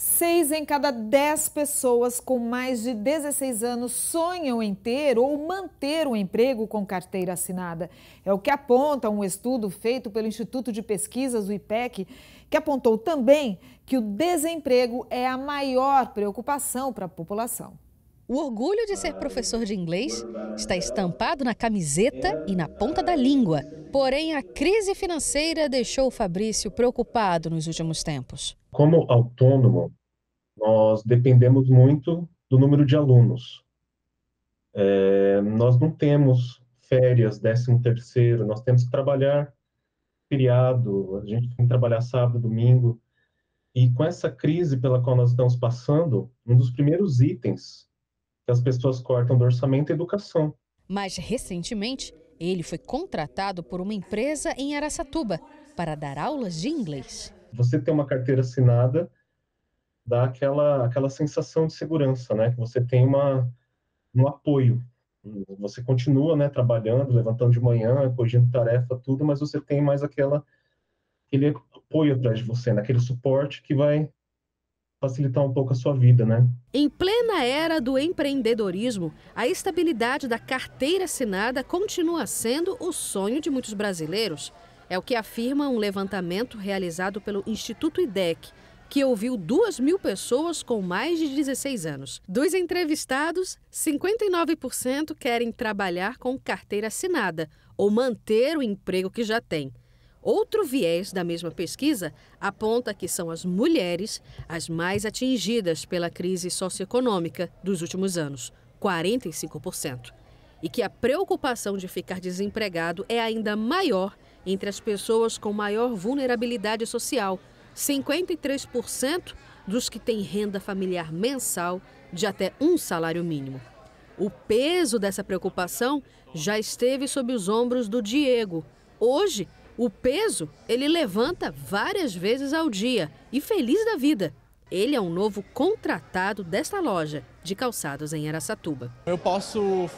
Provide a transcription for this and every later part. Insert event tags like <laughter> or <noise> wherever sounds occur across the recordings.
Seis em cada dez pessoas com mais de 16 anos sonham em ter ou manter um emprego com carteira assinada. É o que aponta um estudo feito pelo Instituto de Pesquisas, o IPEC, que apontou também que o desemprego é a maior preocupação para a população. O orgulho de ser professor de inglês está estampado na camiseta e na ponta da língua. Porém, a crise financeira deixou o Fabrício preocupado nos últimos tempos. Como autônomo, nós dependemos muito do número de alunos. É, nós não temos férias, décimo terceiro, nós temos que trabalhar feriado, a gente tem que trabalhar sábado, domingo. E com essa crise pela qual nós estamos passando, um dos primeiros itens que as pessoas cortam do orçamento é educação. Mais recentemente, ele foi contratado por uma empresa em Araçatuba para dar aulas de inglês. Você ter uma carteira assinada dá aquela, aquela sensação de segurança, né? Que você tem uma, um apoio. Você continua né, trabalhando, levantando de manhã, corrigindo tarefa, tudo, mas você tem mais aquela, aquele apoio atrás de você, naquele né? suporte que vai facilitar um pouco a sua vida, né? Em plena era do empreendedorismo, a estabilidade da carteira assinada continua sendo o sonho de muitos brasileiros. É o que afirma um levantamento realizado pelo Instituto IDEC, que ouviu 2 mil pessoas com mais de 16 anos. Dos entrevistados, 59% querem trabalhar com carteira assinada ou manter o emprego que já tem. Outro viés da mesma pesquisa aponta que são as mulheres as mais atingidas pela crise socioeconômica dos últimos anos, 45%, e que a preocupação de ficar desempregado é ainda maior entre as pessoas com maior vulnerabilidade social, 53% dos que têm renda familiar mensal de até um salário mínimo. O peso dessa preocupação já esteve sob os ombros do Diego. Hoje, o peso ele levanta várias vezes ao dia e feliz da vida. Ele é um novo contratado desta loja de calçados em Aracatuba. Eu posso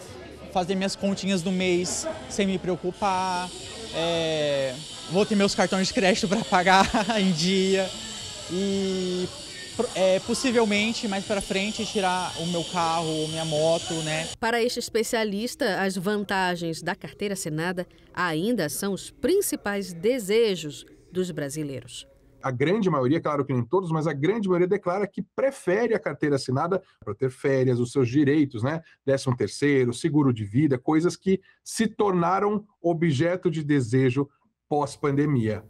fazer minhas continhas do mês sem me preocupar, é... vou ter meus cartões de crédito para pagar <laughs> em dia e é, possivelmente mais para frente tirar o meu carro ou minha moto, né? Para este especialista, as vantagens da carteira assinada ainda são os principais desejos dos brasileiros. A grande maioria, é claro que nem todos, mas a grande maioria declara que prefere a carteira assinada para ter férias, os seus direitos, né? Décimo terceiro, seguro de vida, coisas que se tornaram objeto de desejo pós-pandemia.